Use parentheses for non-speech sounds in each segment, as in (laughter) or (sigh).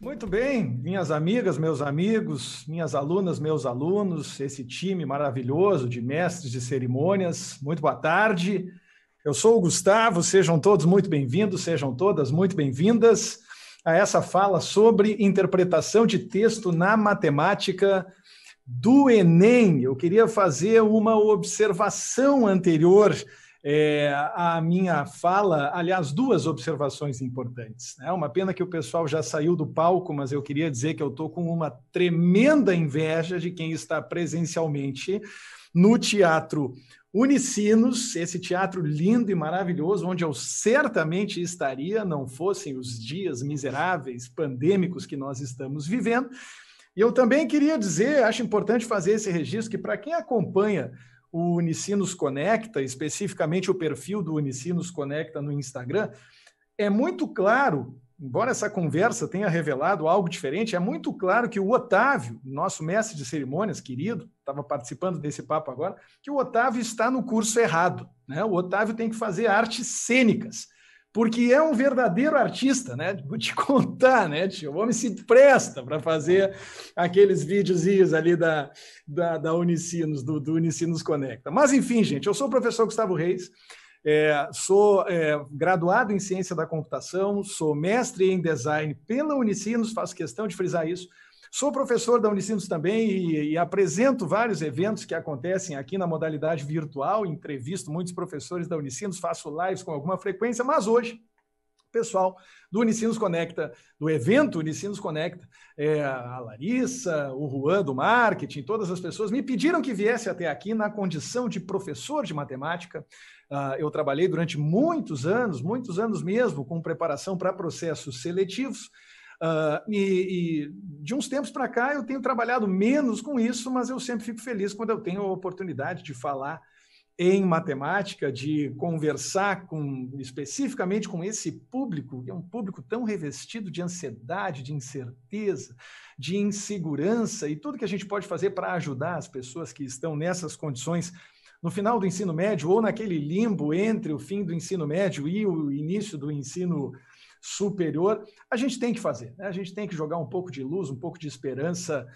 Muito bem, minhas amigas, meus amigos, minhas alunas, meus alunos, esse time maravilhoso de mestres de cerimônias, muito boa tarde. Eu sou o Gustavo, sejam todos muito bem-vindos, sejam todas muito bem-vindas a essa fala sobre interpretação de texto na matemática do Enem. Eu queria fazer uma observação anterior é, à minha fala, aliás, duas observações importantes. É né? uma pena que o pessoal já saiu do palco, mas eu queria dizer que eu estou com uma tremenda inveja de quem está presencialmente no Teatro Unicinos, esse teatro lindo e maravilhoso, onde eu certamente estaria, não fossem os dias miseráveis, pandêmicos que nós estamos vivendo. E eu também queria dizer, acho importante fazer esse registro, que para quem acompanha o Unicinos Conecta, especificamente o perfil do Unicinos Conecta no Instagram, é muito claro embora essa conversa tenha revelado algo diferente, é muito claro que o Otávio, nosso mestre de cerimônias, querido, estava participando desse papo agora, que o Otávio está no curso errado. Né? O Otávio tem que fazer artes cênicas, porque é um verdadeiro artista, né? Vou te (laughs) contar, né, tio? O homem se presta para fazer aqueles videozinhos ali da, da, da Unicinos, do, do Unicinos Conecta. Mas, enfim, gente, eu sou o professor Gustavo Reis. É, sou é, graduado em ciência da computação, sou mestre em design pela Unicinos, faço questão de frisar isso. Sou professor da Unicinos também e, e, apresento vários eventos que acontecem aqui na modalidade virtual. Entrevisto muitos professores da Unicinos, faço lives com alguma frequência, mas hoje pessoal do Unicinos Conecta, do evento Unicinos Conecta, é, a Larissa, o Juan do marketing, todas as pessoas me pediram que viesse até aqui na condição de professor de matemática. Uh, eu trabalhei durante muitos anos, muitos anos mesmo, com preparação para processos seletivos. Uh, e, e, de uns tempos para cá eu tenho trabalhado menos com isso, mas eu sempre fico feliz quando eu tenho a oportunidade de falar em matemática, de conversar com especificamente com esse público, que é um público tão revestido de ansiedade, de incerteza, de insegurança e tudo que a gente pode fazer para ajudar as pessoas que estão nessas condições no final do ensino médio ou naquele limbo entre o fim do ensino médio e o início do ensino superior, a gente tem que fazer, né? a gente tem que jogar um pouco de luz, um pouco de esperança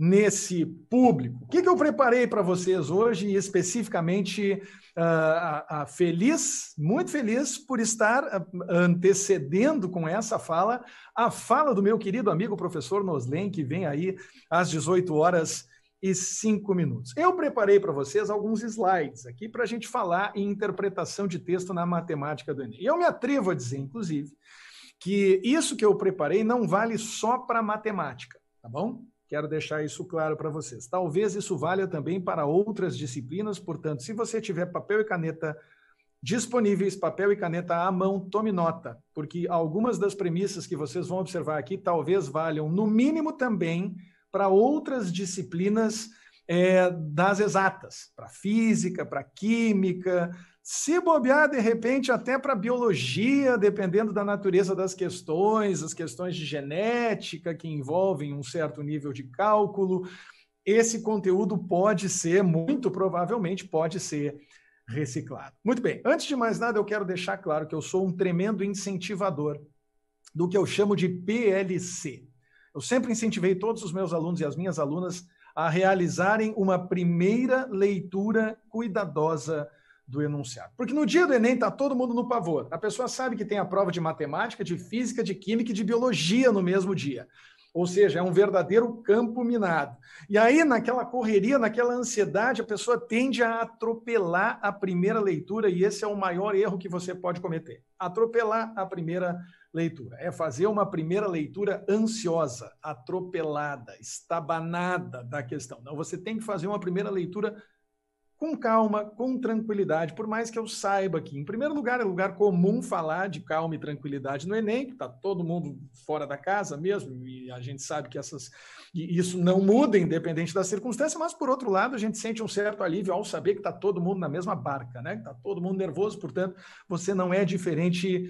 nesse público. O que, que eu preparei para vocês hoje, especificamente uh, a, a feliz, muito feliz por estar ah, antecedendo com essa fala a fala do meu querido amigo professor Noslen, que vem aí às 18 horas e cinco minutos. Eu preparei para vocês alguns slides aqui para a gente falar em interpretação de texto na matemática do Enem. Eu me atrevo a dizer, inclusive, que isso que eu preparei não vale só para matemática, tá bom? Quero deixar isso claro para vocês. Talvez isso valha também para outras disciplinas, portanto, se você tiver papel e caneta disponíveis, papel e caneta à mão, tome nota, porque algumas das premissas que vocês vão observar aqui talvez valham, no mínimo, também para outras disciplinas é, das exatas, para física, para química, se bobear, de repente, até para biologia, dependendo da natureza das questões, as questões de genética que envolvem um certo nível de cálculo, esse conteúdo pode ser, muito provavelmente, pode ser reciclado. Muito bem, antes de mais nada, eu quero deixar claro que eu sou um tremendo incentivador do que eu chamo de PLC. Eu sempre incentivei todos os meus alunos e as minhas alunas a realizarem uma primeira leitura cuidadosa do enunciado. Porque no dia do Enem está todo mundo no pavor. A pessoa sabe que tem a prova de matemática, de física, de química e de biologia no mesmo dia. Ou seja, é um verdadeiro campo minado. E aí, naquela correria, naquela ansiedade, a pessoa tende a atropelar a primeira leitura, e esse é o maior erro que você pode cometer. Atropelar a primeira leitura. É fazer uma primeira leitura ansiosa, atropelada, estabanada da questão. Não, você tem que fazer uma primeira leitura com calma, com tranquilidade, por mais que eu saiba que, em primeiro lugar, é lugar comum falar de calma e tranquilidade no Enem, que está todo mundo fora da casa mesmo, e a gente sabe que essas, isso não muda, independente da circunstância, mas, por outro lado, a gente sente um certo alívio ao saber que está todo mundo na mesma barca, né? está todo mundo nervoso, portanto, você não é diferente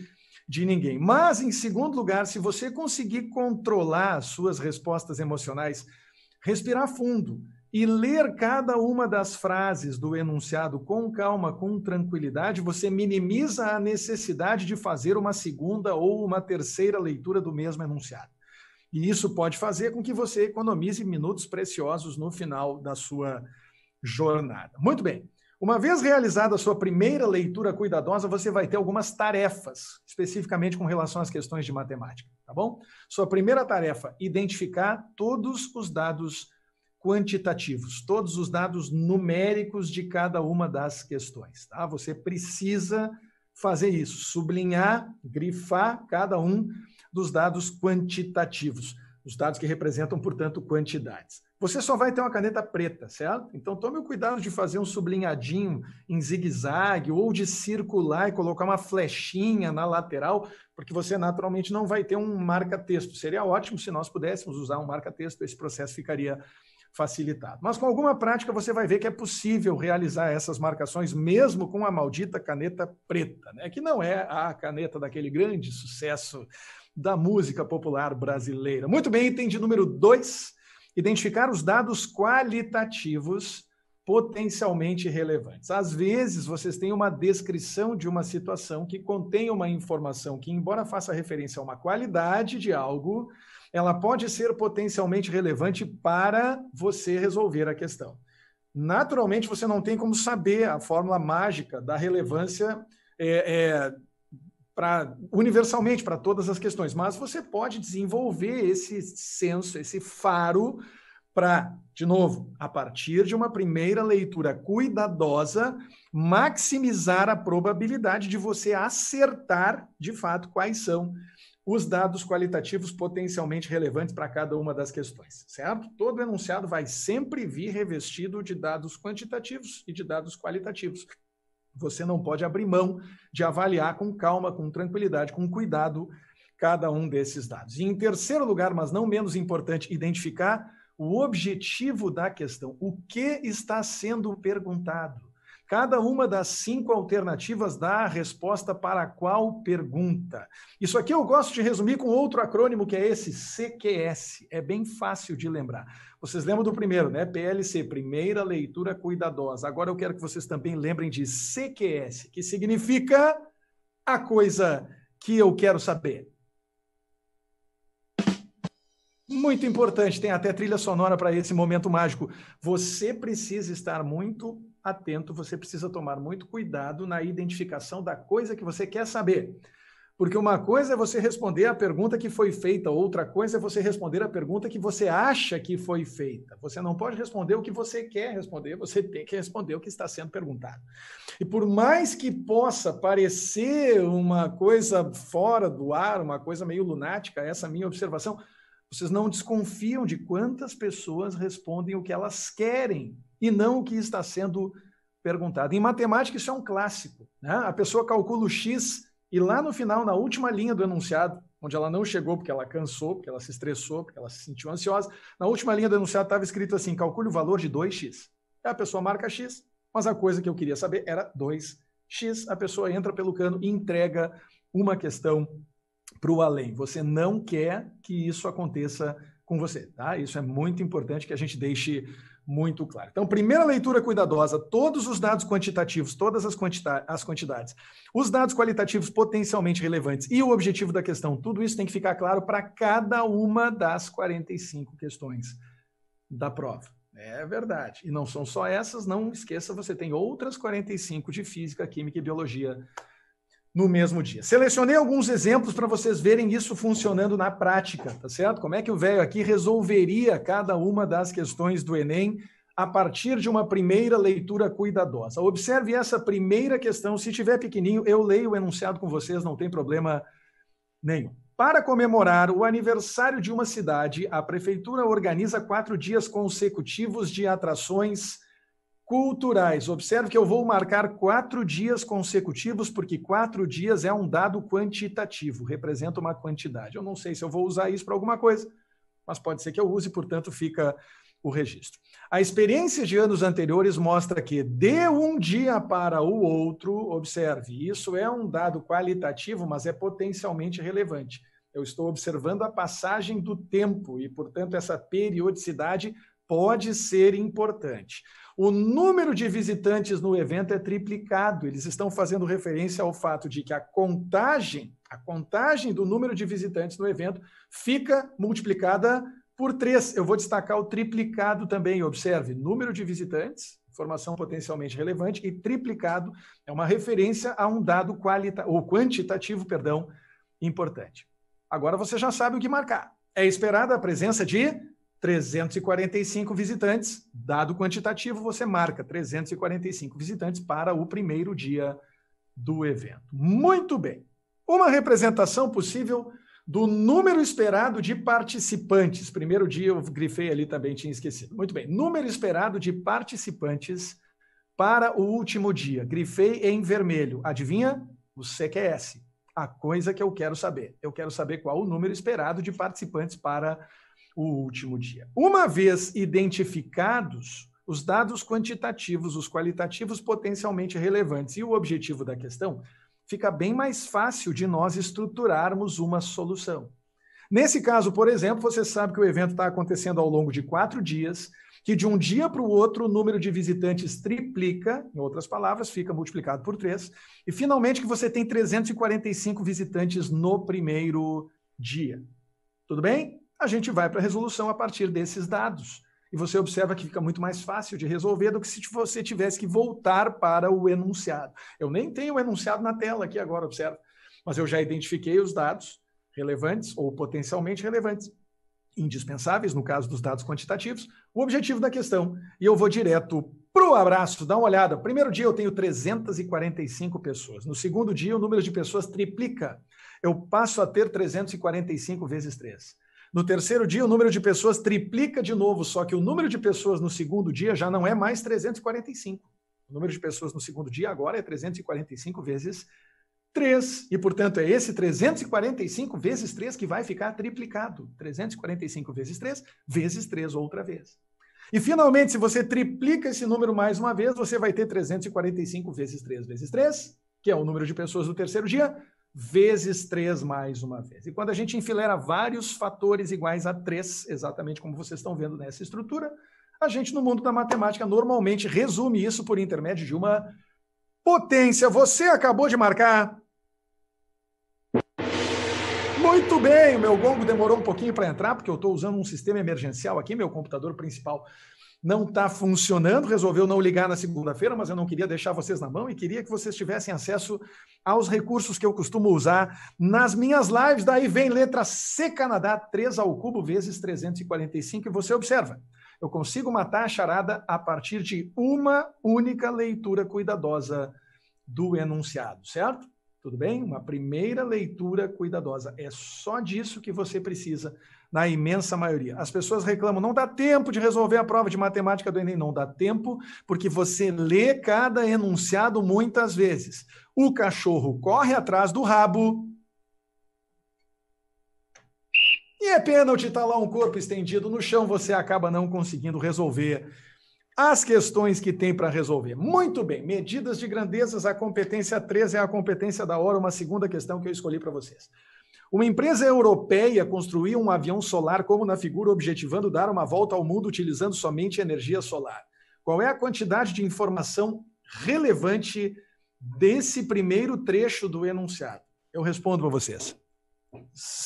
de ninguém. Mas, em segundo lugar, se você conseguir controlar as suas respostas emocionais, respirar fundo, e ler cada uma das frases do enunciado com calma, com tranquilidade, você minimiza a necessidade de fazer uma segunda ou uma terceira leitura do mesmo enunciado. E isso pode fazer com que você economize minutos preciosos no final da sua jornada. Muito bem. Uma vez realizada a sua primeira leitura cuidadosa, você vai ter algumas tarefas, especificamente com relação às questões de matemática, tá bom? Sua primeira tarefa: identificar todos os dados quantitativos, todos os dados numéricos de cada uma das questões. Tá? Você precisa fazer isso, sublinhar, grifar cada um dos dados quantitativos, os dados que representam, portanto, quantidades. Você só vai ter uma caneta preta, certo? Então tome o cuidado de fazer um sublinhadinho em zigue-zague ou de circular e colocar uma flechinha na lateral, porque você naturalmente não vai ter um marca-texto. Seria ótimo se nós pudéssemos usar um marca-texto, esse processo ficaria facilitado. Mas com alguma prática você vai ver que é possível realizar essas marcações mesmo com a maldita caneta preta, né? que não é a caneta daquele grande sucesso da música popular brasileira. Muito bem, item de número 2, identificar os dados qualitativos potencialmente relevantes. Às vezes, vocês têm uma descrição de uma situação que contém uma informação que, embora faça referência a uma qualidade de algo, ela pode ser potencialmente relevante para você resolver a questão. Naturalmente, você não tem como saber a fórmula mágica da relevância é, é, pra, universalmente para todas as questões, mas você pode desenvolver esse senso, esse faro, para, de novo, a partir de uma primeira leitura cuidadosa, maximizar a probabilidade de você acertar de fato quais são os dados qualitativos potencialmente relevantes para cada uma das questões, certo? Todo enunciado vai sempre vir revestido de dados quantitativos e de dados qualitativos. Você não pode abrir mão de avaliar com calma, com tranquilidade, com cuidado cada um desses dados. E em terceiro lugar, mas não menos importante, identificar o objetivo da questão, o que está sendo perguntado. Cada uma das cinco alternativas dá a resposta para qual pergunta. Isso aqui eu gosto de resumir com outro acrônimo que é esse CQS. É bem fácil de lembrar. Vocês lembram do primeiro, né? PLC, primeira leitura cuidadosa. Agora eu quero que vocês também lembrem de CQS, que significa a coisa que eu quero saber. Muito importante, tem até trilha sonora para esse momento mágico. Você precisa estar muito atento, você precisa tomar muito cuidado na identificação da coisa que você quer saber. Porque uma coisa é você responder a pergunta que foi feita, outra coisa é você responder a pergunta que você acha que foi feita. Você não pode responder o que você quer responder, você tem que responder o que está sendo perguntado. E por mais que possa parecer uma coisa fora do ar, uma coisa meio lunática, essa minha observação, vocês não desconfiam de quantas pessoas respondem o que elas querem e não o que está sendo perguntado. Em matemática, isso é um clássico. Né? A pessoa calcula o x e lá no final, na última linha do enunciado, onde ela não chegou porque ela cansou, porque ela se estressou, porque ela se sentiu ansiosa, na última linha do enunciado estava escrito assim: calcule o valor de 2x. Aí é, a pessoa marca x, mas a coisa que eu queria saber era 2x. A pessoa entra pelo cano e entrega uma questão para o além. Você não quer que isso aconteça com você, tá? Isso é muito importante que a gente deixe muito claro. Então, primeira leitura cuidadosa, todos os dados quantitativos, todas as, quantita as quantidades, os dados qualitativos potencialmente relevantes e o objetivo da questão, tudo isso tem que ficar claro para cada uma das 45 questões da prova. É verdade. E não são só essas, não esqueça, você tem outras 45 de física, química e biologia no mesmo dia. Selecionei alguns exemplos para vocês verem isso funcionando na prática, tá certo? Como é que o velho aqui resolveria cada uma das questões do Enem a partir de uma primeira leitura cuidadosa. Observe essa primeira questão, se tiver pequenininho, eu leio o enunciado com vocês, não tem problema nenhum. Para comemorar o aniversário de uma cidade, a prefeitura organiza quatro dias consecutivos de atrações culturais. Observe que eu vou marcar quatro dias consecutivos, porque quatro dias é um dado quantitativo, representa uma quantidade. Eu não sei se eu vou usar isso para alguma coisa, mas pode ser que eu use, portanto, fica o registro. A experiência de anos anteriores mostra que de um dia para o outro, observe, isso é um dado qualitativo, mas é potencialmente relevante. Eu estou observando a passagem do tempo e, portanto, essa periodicidade pode ser importante. O número de visitantes no evento é triplicado. Eles estão fazendo referência ao fato de que a contagem, a contagem do número de visitantes no evento fica multiplicada por três. Eu vou destacar o triplicado também. Observe, número de visitantes, informação potencialmente relevante, e triplicado é uma referência a um dado qualitativo ou quantitativo, perdão, importante. Agora você já sabe o que marcar. É esperada a presença de 345 visitantes, dado quantitativo, você marca 345 visitantes para o primeiro dia do evento. Muito bem. Uma representação possível do número esperado de participantes. Primeiro dia eu grifei ali também, tinha esquecido. Muito bem. Número esperado de participantes para o último dia. Grifei em vermelho. Adivinha? O CQS. A coisa que eu quero saber. Eu quero saber qual o número esperado de participantes para o último dia. Uma vez identificados os dados quantitativos, os qualitativos potencialmente relevantes e o objetivo da questão, fica bem mais fácil de nós estruturarmos uma solução. Nesse caso, por exemplo, você sabe que o evento está acontecendo ao longo de quatro dias, que de um dia para o outro o número de visitantes triplica, em outras palavras, fica multiplicado por três, e finalmente que você tem 345 visitantes no primeiro dia. Tudo bem? a gente vai para a resolução a partir desses dados. E você observa que fica muito mais fácil de resolver do que se você tivesse que voltar para o enunciado. Eu nem tenho o enunciado na tela aqui agora, observa. Mas eu já identifiquei os dados relevantes ou potencialmente relevantes, indispensáveis no caso dos dados quantitativos, o objetivo da questão. E eu vou direto para o abraço, dá uma olhada. Primeiro dia eu tenho 345 pessoas. No segundo dia o número de pessoas triplica. Eu passo a ter 345 vezes 3. No terceiro dia, o número de pessoas triplica de novo, só que o número de pessoas no segundo dia já não é mais 345. O número de pessoas no segundo dia agora é 345 vezes 3. E, portanto, é esse 345 vezes 3 que vai ficar triplicado. 345 vezes 3, vezes 3 outra vez. E, finalmente, se você triplica esse número mais uma vez, você vai ter 345 vezes 3 vezes 3, que é o número de pessoas no terceiro dia, vezes 3 mais uma vez. E quando a gente enfileira vários fatores iguais a 3, exatamente como vocês estão vendo nessa estrutura, a gente no mundo da matemática normalmente resume isso por intermédio de uma potência. Você acabou de marcar. Muito bem, o meu gongo demorou um pouquinho para entrar, porque eu estou usando um sistema emergencial aqui, meu computador principal não está funcionando, resolveu não ligar na segunda-feira, mas eu não queria deixar vocês na mão e queria que vocês tivessem acesso aos recursos que eu costumo usar nas minhas lives. Daí vem letra C Canadá, 3 ao cubo vezes 345, e você observa. Eu consigo matar a charada a partir de uma única leitura cuidadosa do enunciado, certo? Tudo bem? Uma primeira leitura cuidadosa. É só disso que você precisa na imensa maioria. As pessoas reclamam, não dá tempo de resolver a prova de matemática do Enem. Não dá tempo, porque você lê cada enunciado muitas vezes. O cachorro corre atrás do rabo. E é pênalti, está lá um corpo estendido no chão, você acaba não conseguindo resolver as questões que tem para resolver. Muito bem, medidas de grandezas, a competência 3 é a competência da hora, uma segunda questão que eu escolhi para vocês. Uma empresa europeia construiu um avião solar, como na figura, objetivando dar uma volta ao mundo utilizando somente energia solar. Qual é a quantidade de informação relevante desse primeiro trecho do enunciado? Eu respondo para vocês.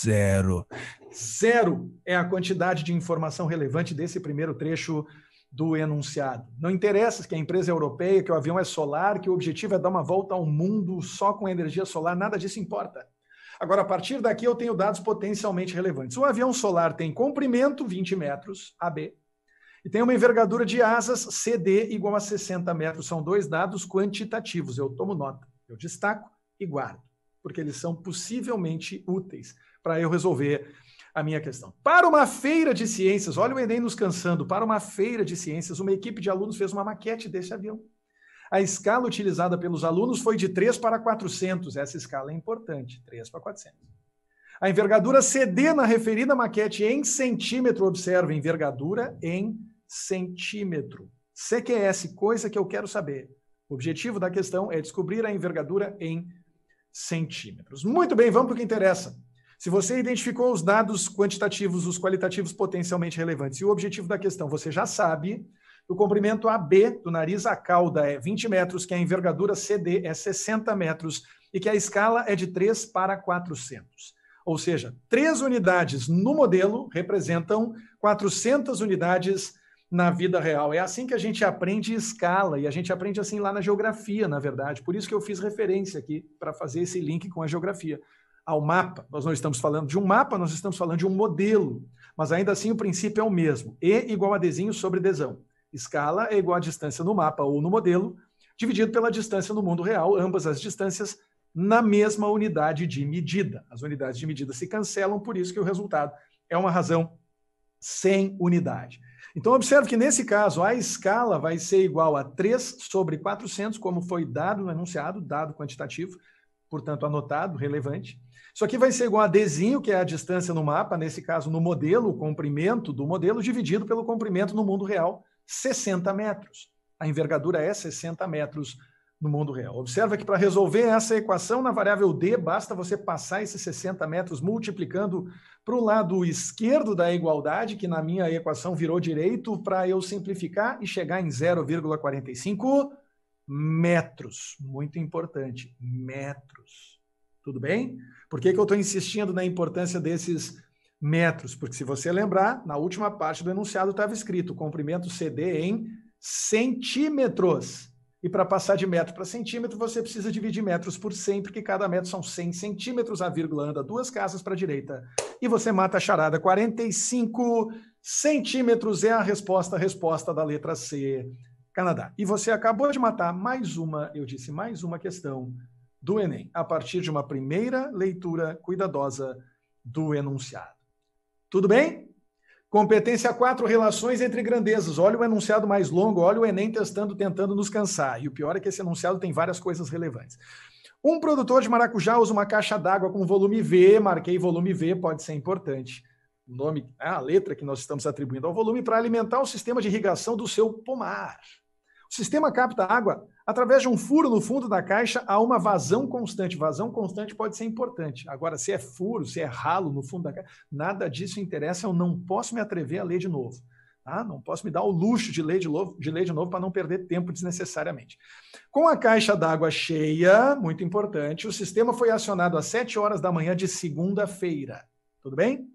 Zero. Zero é a quantidade de informação relevante desse primeiro trecho do enunciado. Não interessa que é a empresa é europeia, que o avião é solar, que o objetivo é dar uma volta ao mundo só com energia solar, nada disso importa. Agora, a partir daqui, eu tenho dados potencialmente relevantes. Um avião solar tem comprimento 20 metros, AB, e tem uma envergadura de asas CD igual a 60 metros. São dois dados quantitativos. Eu tomo nota, eu destaco e guardo, porque eles são possivelmente úteis para eu resolver a minha questão. Para uma feira de ciências, olha o Enem nos cansando, para uma feira de ciências, uma equipe de alunos fez uma maquete desse avião. A escala utilizada pelos alunos foi de 3 para 400. Essa escala é importante, 3 para 400. A envergadura CD na referida maquete em centímetro, observa, envergadura em centímetro. CQS, coisa que eu quero saber. O objetivo da questão é descobrir a envergadura em centímetros. Muito bem, vamos para o que interessa. Se você identificou os dados quantitativos, os qualitativos potencialmente relevantes e o objetivo da questão você já sabe, o comprimento AB do nariz à cauda é 20 metros, que a envergadura CD é 60 metros e que a escala é de 3 para 400. Ou seja, três unidades no modelo representam 400 unidades na vida real. É assim que a gente aprende escala e a gente aprende assim lá na geografia, na verdade. Por isso que eu fiz referência aqui para fazer esse link com a geografia ao mapa. Nós não estamos falando de um mapa, nós estamos falando de um modelo, mas ainda assim o princípio é o mesmo. E igual a desenho sobre desão. Escala é igual à distância no mapa ou no modelo, dividido pela distância no mundo real, ambas as distâncias na mesma unidade de medida. As unidades de medida se cancelam, por isso que o resultado é uma razão sem unidade. Então, observe que nesse caso, a escala vai ser igual a 3 sobre 400, como foi dado no enunciado, dado quantitativo, portanto, anotado, relevante. Isso aqui vai ser igual a Dzinho, que é a distância no mapa, nesse caso, no modelo, o comprimento do modelo, dividido pelo comprimento no mundo real, 60 metros. A envergadura é 60 metros no mundo real. Observa que para resolver essa equação na variável D, basta você passar esses 60 metros multiplicando para o lado esquerdo da igualdade, que na minha equação virou direito, para eu simplificar e chegar em 0,45 metros. Muito importante, metros. Tudo bem? Por que, que eu estou insistindo na importância desses metros, porque se você lembrar, na última parte do enunciado estava escrito comprimento CD em centímetros. E para passar de metro para centímetro, você precisa dividir metros por 100, porque cada metro são 100 centímetros, a vírgula anda duas casas para a direita. E você mata a charada. 45 centímetros é a resposta, a resposta da letra C, Canadá. E você acabou de matar mais uma, eu disse mais uma questão do Enem, a partir de uma primeira leitura cuidadosa do enunciado. Tudo bem? Competência 4, relações entre grandezas. Olha o enunciado mais longo, olha o Enem testando, tentando nos cansar. E o pior é que esse enunciado tem várias coisas relevantes. Um produtor de maracujá usa uma caixa d'água com volume V, marquei volume V, pode ser importante. O nome, a letra que nós estamos atribuindo ao volume para alimentar o sistema de irrigação do seu pomar sistema capta água através de um furo no fundo da caixa há uma vazão constante. Vazão constante pode ser importante. Agora, se é furo, se é ralo no fundo da caixa, nada disso interessa. Eu não posso me atrever a ler de novo. Tá? Não posso me dar o luxo de ler de novo, de ler de novo para não perder tempo desnecessariamente. Com a caixa d'água cheia, muito importante, o sistema foi acionado às 7 horas da manhã de segunda-feira. Tudo bem?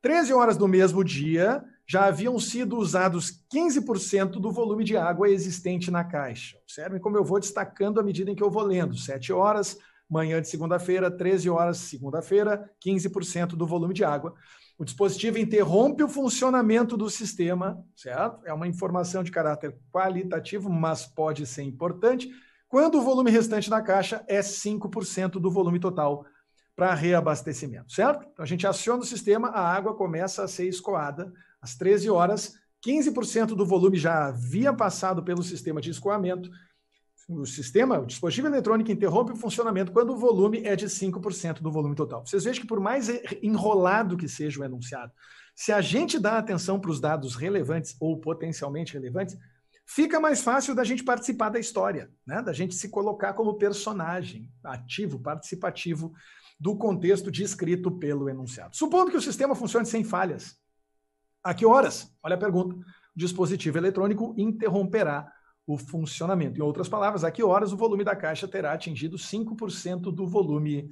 13 horas do mesmo dia, já haviam sido usados 15% do volume de água existente na caixa. Observem como eu vou destacando à medida em que eu vou lendo. 7 horas, manhã de segunda-feira, 13 horas, segunda-feira, 15% do volume de água. O dispositivo interrompe o funcionamento do sistema, certo? É uma informação de caráter qualitativo, mas pode ser importante, quando o volume restante da caixa é 5% do volume total para reabastecimento, certo? Então a gente aciona o sistema, a água começa a ser escoada às 13 horas, 15% do volume já havia passado pelo sistema de escoamento. O sistema, o dispositivo eletrônico interrompe o funcionamento quando o volume é de 5% do volume total. Vocês vejam que por mais enrolado que seja o enunciado, se a gente dá atenção para os dados relevantes ou potencialmente relevantes, fica mais fácil da gente participar da história, né? da gente se colocar como personagem ativo, participativo do contexto descrito pelo enunciado. Supondo que o sistema funcione sem falhas, a que horas? Olha a pergunta. O dispositivo eletrônico interromperá o funcionamento. Em outras palavras, a que horas o volume da caixa terá atingido 5% do volume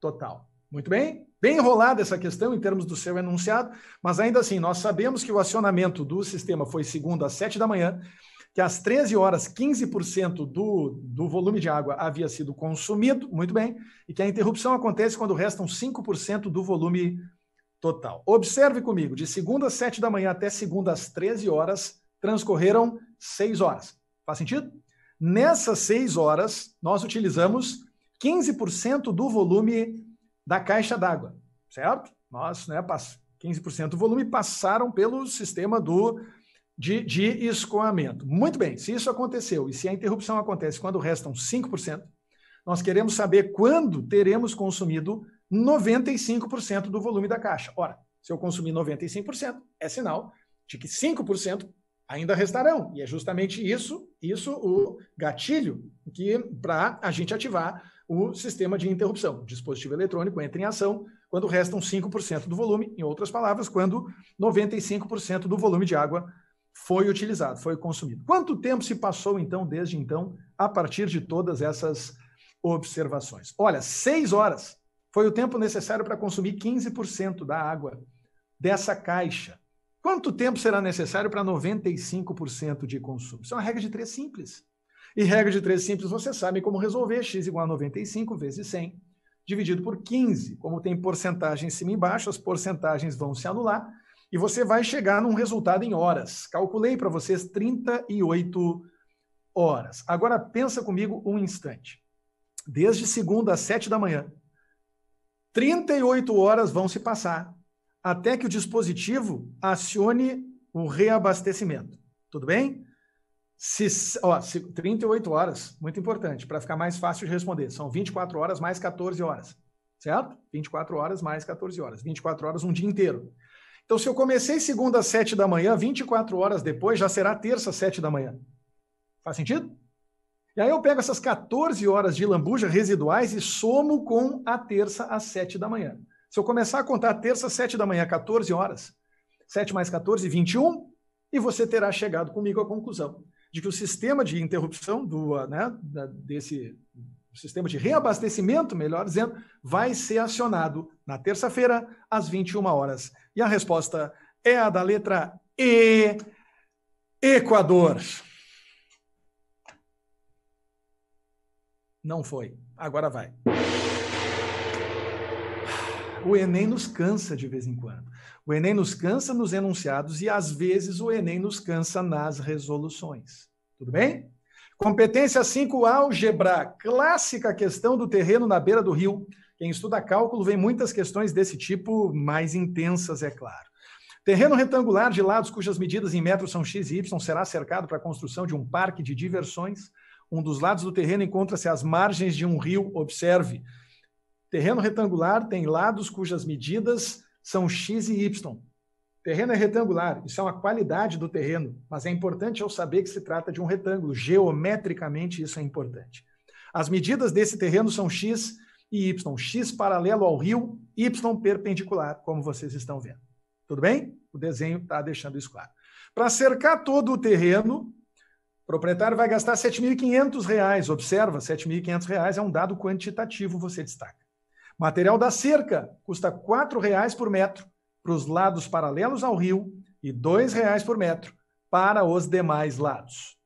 total? Muito bem? Bem enrolada essa questão em termos do seu enunciado, mas ainda assim, nós sabemos que o acionamento do sistema foi segunda às 7 da manhã, que às 13 horas 15% do, do volume de água havia sido consumido, muito bem, e que a interrupção acontece quando restam 5% do volume total. Observe comigo, de segunda às sete da manhã até segunda às 13 horas, transcorreram seis horas. Faz sentido? Nessas seis horas, nós utilizamos 15% do volume da caixa d'água, certo? Nós, né, 15% do volume passaram pelo sistema do de, de, escoamento. Muito bem, se isso aconteceu e se a interrupção acontece quando restam 5%, nós queremos saber quando teremos consumido 95% do volume da caixa. Ora, se eu consumir 95%, é sinal de que 5% ainda restarão. E é justamente isso, isso o gatilho que para a gente ativar o sistema de interrupção. O dispositivo eletrônico entra em ação quando restam 5% do volume, em outras palavras, quando 95% do volume de água foi utilizado, foi consumido. Quanto tempo se passou então desde então a partir de todas essas observações? Olha, seis horas foi o tempo necessário para consumir 15% da água dessa caixa. Quanto tempo será necessário para 95% de consumo? Isso é uma regra de três simples. E regra de três simples, você sabe como resolver. X igual a 95 vezes 100, dividido por 15. Como tem porcentagem em cima e embaixo, as porcentagens vão se anular. E você vai chegar num resultado em horas. Calculei para vocês 38 horas. Agora pensa comigo um instante. Desde segunda às sete da manhã, 38 horas vão se passar até que o dispositivo acione o reabastecimento. Tudo bem? Se, ó, se, 38 horas, muito importante, para ficar mais fácil de responder. São 24 horas mais 14 horas, certo? 24 horas mais 14 horas. 24 horas, um dia inteiro. Então, se eu comecei segunda às 7 da manhã, 24 horas depois já será terça às 7 da manhã. Faz sentido? E aí eu pego essas 14 horas de lambuja residuais e somo com a terça às 7 da manhã. Se eu começar a contar a terça às 7 da manhã, 14 horas, 7 mais 14, 21, e você terá chegado comigo à conclusão de que o sistema de interrupção do, ah, né, desse sistema de reabastecimento, melhor dizendo, vai ser acionado na terça-feira às 21 horas. E a resposta é a da letra E, Equador. Não foi. Agora vai. O Enem nos cansa de vez em quando. O Enem nos cansa nos enunciados e, às vezes, o Enem nos cansa nas resoluções. Tudo bem? Competência 5, álgebra. Clássica questão do terreno na beira do rio. Quem estuda cálculo vê muitas questões desse tipo, mais intensas, é claro. Terreno retangular de lados cujas medidas em metros são x e y será cercado para a construção de um parque de diversões um dos lados do terreno encontra-se as margens de um rio, observe. Terreno retangular tem lados cujas medidas são x e y. Terreno é retangular, isso é uma qualidade do terreno, mas é importante eu saber que se trata de um retângulo. Geometricamente, isso é importante. As medidas desse terreno são x e y. x paralelo ao rio, y perpendicular, como vocês estão vendo. Tudo bem? O desenho está deixando isso claro. Para cercar todo o terreno, proprietário vai gastar R$ 7.500, observa, R$ 7.500 é um dado quantitativo, você destaca. Material da cerca custa R$ 4,00 por metro para os lados paralelos ao rio e R$ 2,00 por metro para os demais lados.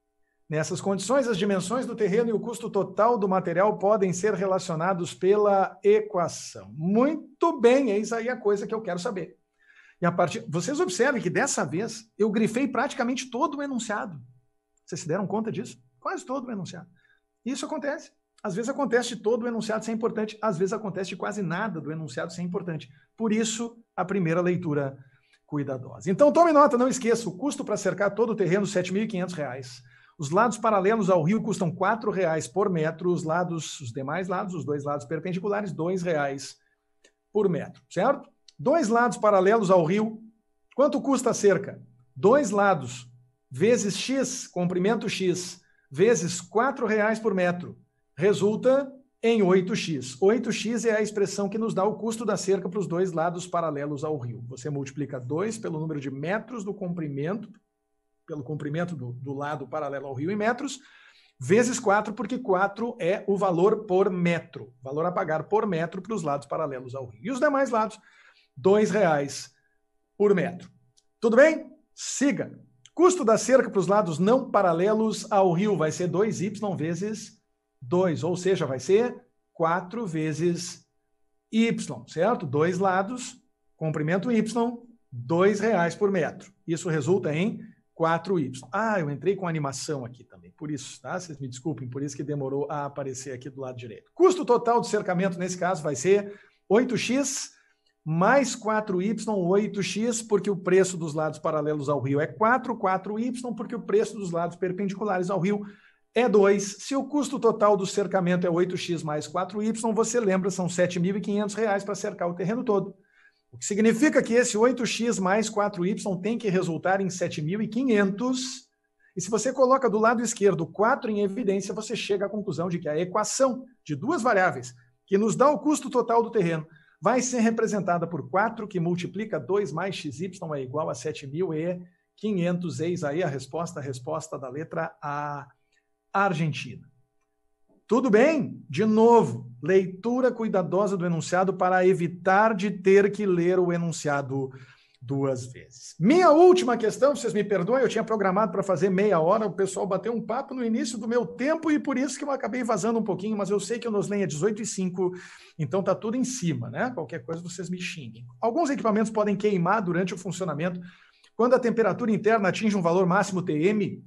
Nessas condições, as dimensões do terreno e o custo total do material podem ser relacionados pela equação. Muito bem, eis aí a coisa que eu quero saber. E a partir, vocês observem que dessa vez eu grifei praticamente todo o enunciado. Vocês se deram conta disso? Quase todo o enunciado. Isso acontece. Às vezes acontece de todo o enunciado ser importante, às vezes acontece de quase nada do enunciado ser importante. Por isso, a primeira leitura cuidadosa. Então, tome nota, não esqueça, o custo para cercar todo o terreno, R$ 7.500. Os lados paralelos ao rio custam R$ 4,00 por metro, os lados, os demais lados, os dois lados perpendiculares, R$ 2,00 por metro, certo? Dois lados paralelos ao rio, quanto custa a cerca? Dois lados vezes X, comprimento X, vezes R$ reais por metro, resulta em 8x. 8x é a expressão que nos dá o custo da cerca para os dois lados paralelos ao rio. Você multiplica 2 pelo número de metros do comprimento, pelo comprimento do, do lado paralelo ao rio em metros, vezes 4, porque 4 é o valor por metro, valor a pagar por metro para os lados paralelos ao rio. E os demais lados, R$ reais por metro. Tudo bem? Siga! Custo da cerca para os lados não paralelos ao rio vai ser 2y vezes 2, ou seja, vai ser 4 vezes y, certo? Dois lados, comprimento y, R$ reais por metro. Isso resulta em 4y. Ah, eu entrei com animação aqui também, por isso, tá? Vocês me desculpem, por isso que demorou a aparecer aqui do lado direito. Custo total de cercamento nesse caso vai ser 8x mais 4y, 8x, porque o preço dos lados paralelos ao rio é 4, 4y, porque o preço dos lados perpendiculares ao rio é 2. Se o custo total do cercamento é 8x mais 4y, você lembra, são R$ 7.500 para cercar o terreno todo. O que significa que esse 8x mais 4y tem que resultar em 7.500. E se você coloca do lado esquerdo 4 em evidência, você chega à conclusão de que a equação de duas variáveis, que nos dá o custo total do terreno vai ser representada por 4, que multiplica 2 mais xy é igual a 7.500. Eis aí a resposta, a resposta da letra A, Argentina. Tudo bem? De novo, leitura cuidadosa do enunciado para evitar de ter que ler o enunciado duas vezes. Minha última questão, vocês me perdoem, eu tinha programado para fazer meia hora, o pessoal bateu um papo no início do meu tempo e por isso que eu acabei vazando um pouquinho, mas eu sei que o Noslen é 18 e 5, então tá tudo em cima, né? Qualquer coisa vocês me xinguem. Alguns equipamentos podem queimar durante o funcionamento quando a temperatura interna atinge um valor máximo TM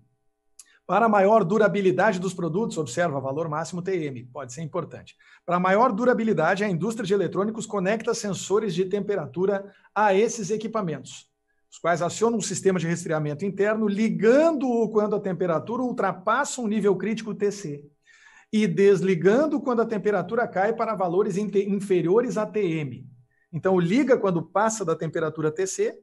para maior durabilidade dos produtos, observa valor máximo TM, pode ser importante. Para maior durabilidade, a indústria de eletrônicos conecta sensores de temperatura a esses equipamentos, os quais acionam um sistema de resfriamento interno, ligando-o quando a temperatura ultrapassa um nível crítico TC e desligando quando a temperatura cai para valores inferiores a TM. Então, liga quando passa da temperatura TC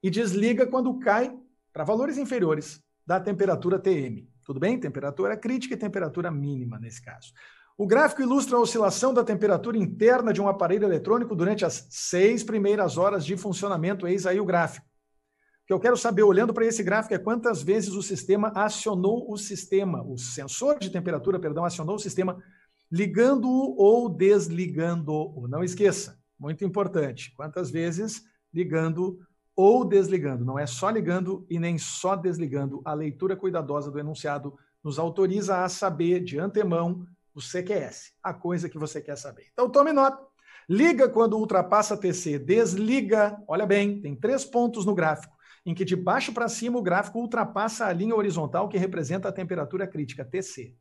e desliga quando cai para valores inferiores da temperatura TM. Tudo bem? Temperatura crítica e temperatura mínima nesse caso. O gráfico ilustra a oscilação da temperatura interna de um aparelho eletrônico durante as seis primeiras horas de funcionamento. Eis aí o gráfico. O que eu quero saber, olhando para esse gráfico, é quantas vezes o sistema acionou o sistema, o sensor de temperatura, perdão, acionou o sistema, ligando-o ou desligando-o. Não esqueça, muito importante, quantas vezes ligando ou desligando. Não é só ligando e nem só desligando. A leitura cuidadosa do enunciado nos autoriza a saber de antemão o CQS, a coisa que você quer saber. Então tome nota. Liga quando ultrapassa TC, desliga. Olha bem, tem três pontos no gráfico, em que de baixo para cima o gráfico ultrapassa a linha horizontal que representa a temperatura crítica, TC.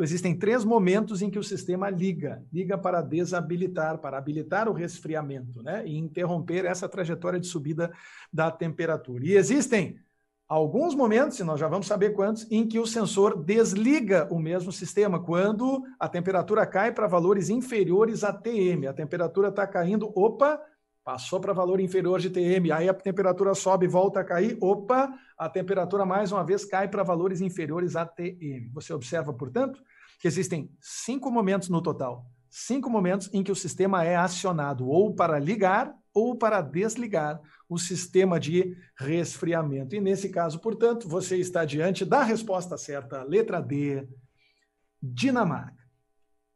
Então, existem três momentos em que o sistema liga: liga para desabilitar, para habilitar o resfriamento, né? E interromper essa trajetória de subida da temperatura. E existem alguns momentos, e nós já vamos saber quantos, em que o sensor desliga o mesmo sistema, quando a temperatura cai para valores inferiores a TM. A temperatura está caindo, opa, Passou para valor inferior de TM, aí a temperatura sobe, volta a cair, opa, a temperatura mais uma vez cai para valores inferiores a TM. Você observa, portanto, que existem cinco momentos no total, cinco momentos em que o sistema é acionado ou para ligar ou para desligar o sistema de resfriamento. E nesse caso, portanto, você está diante da resposta certa, letra D, Dinamarca.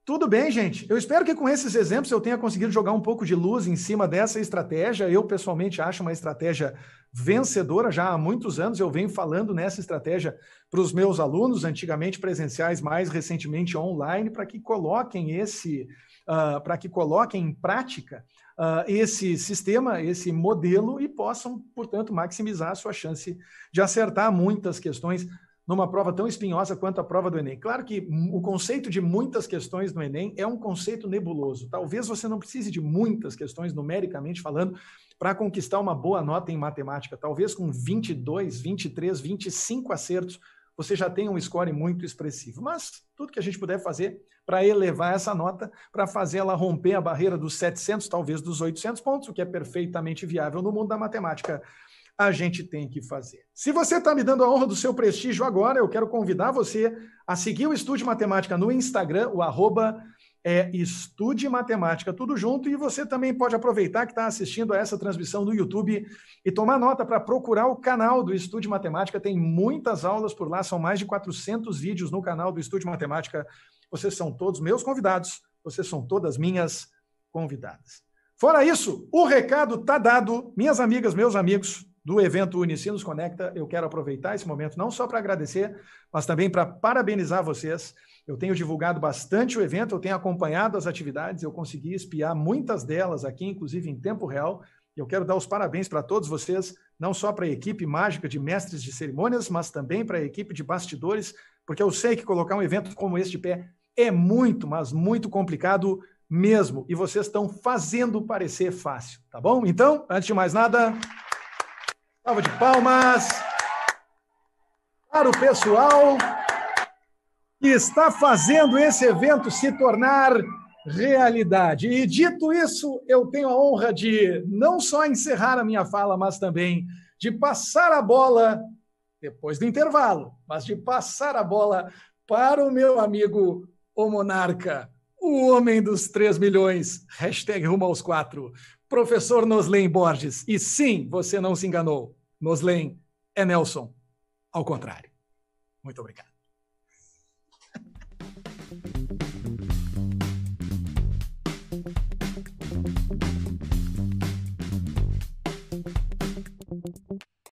Tudo bem, gente. Eu espero que com esses exemplos eu tenha conseguido jogar um pouco de luz em cima dessa estratégia. Eu, pessoalmente, acho uma estratégia vencedora. Já há muitos anos eu venho falando nessa estratégia para os meus alunos, antigamente presenciais, mais recentemente online, para que coloquem esse. Uh, para que coloquem em prática uh, esse sistema, esse modelo e possam, portanto, maximizar a sua chance de acertar muitas questões numa prova tão espinhosa quanto a prova do Enem. Claro que o conceito de muitas questões no Enem é um conceito nebuloso. Talvez você não precise de muitas questões, numericamente falando, para conquistar uma boa nota em matemática. Talvez com 22, 23, 25 acertos, você já tenha um score muito expressivo. Mas tudo que a gente puder fazer para elevar essa nota, para fazer ela romper a barreira dos 700, talvez dos 800 pontos, o que é perfeitamente viável no mundo da matemática a gente tem que fazer. Se você está me dando a honra do seu prestígio agora, eu quero convidar você a seguir o Estude Matemática no Instagram, o arroba é, Estude Matemática, tudo junto. E você também pode aproveitar que está assistindo a essa transmissão no YouTube e tomar nota para procurar o canal do Estude Matemática. Tem muitas aulas por lá, são mais de 400 vídeos no canal do Estude Matemática. Vocês são todos meus convidados, vocês são todas minhas convidadas. Fora isso, o recado está dado, minhas amigas, meus amigos do evento Unicinos Conecta. Eu quero aproveitar esse momento não só para agradecer, mas também para parabenizar vocês. Eu tenho divulgado bastante o evento, eu tenho acompanhado as atividades, eu consegui espiar muitas delas aqui, inclusive em tempo real. Eu quero dar os parabéns para todos vocês, não só para a equipe mágica de mestres de cerimônias, mas também para a equipe de bastidores, porque eu sei que colocar um evento como este de pé é muito, mas muito complicado mesmo. E vocês estão fazendo parecer fácil, tá bom? Então, antes de mais nada, Salva de palmas para o pessoal que está fazendo esse evento se tornar realidade. E dito isso, eu tenho a honra de não só encerrar a minha fala, mas também de passar a bola depois do intervalo, mas de passar a bola para o meu amigo o Monarca, o homem dos 3 milhões, hashtag rumo aos 4, professor Noslen Borges. E sim, você não se enganou. Noslen é Nelson, ao contrário. Muito obrigado.